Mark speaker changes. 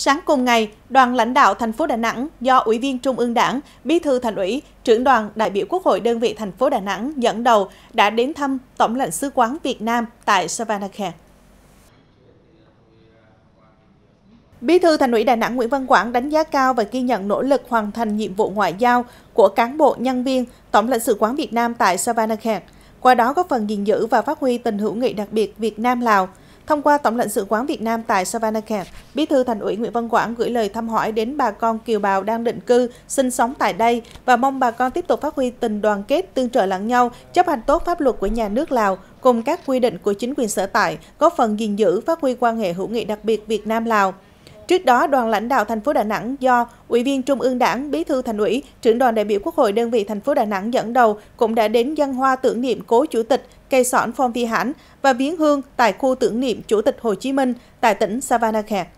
Speaker 1: Sáng cùng ngày, đoàn lãnh đạo thành phố Đà Nẵng do Ủy viên Trung ương Đảng, Bí thư Thành ủy, trưởng đoàn đại biểu Quốc hội đơn vị thành phố Đà Nẵng dẫn đầu đã đến thăm Tổng lãnh sứ quán Việt Nam tại Savannah Bí thư Thành ủy Đà Nẵng Nguyễn Văn Quảng đánh giá cao và ghi nhận nỗ lực hoàn thành nhiệm vụ ngoại giao của cán bộ nhân viên Tổng lãnh sự quán Việt Nam tại Savannah qua đó góp phần gìn giữ và phát huy tình hữu nghị đặc biệt Việt Nam-Lào – Thông qua Tổng lãnh sự quán Việt Nam tại Savannakhet, Bí thư Thành ủy Nguyễn Văn Quảng gửi lời thăm hỏi đến bà con kiều bào đang định cư, sinh sống tại đây và mong bà con tiếp tục phát huy tình đoàn kết, tương trợ lẫn nhau, chấp hành tốt pháp luật của nhà nước Lào cùng các quy định của chính quyền sở tại, góp phần gìn giữ phát huy quan hệ hữu nghị đặc biệt Việt Nam Lào. Trước đó, đoàn lãnh đạo thành phố Đà Nẵng do Ủy viên Trung ương Đảng, Bí thư Thành ủy, trưởng đoàn đại biểu Quốc hội đơn vị thành phố Đà Nẵng dẫn đầu cũng đã đến dân hoa tưởng niệm cố chủ tịch cây sỏn Phong Vi Hãn và viếng hương tại khu tưởng niệm Chủ tịch Hồ Chí Minh tại tỉnh Savannakhet.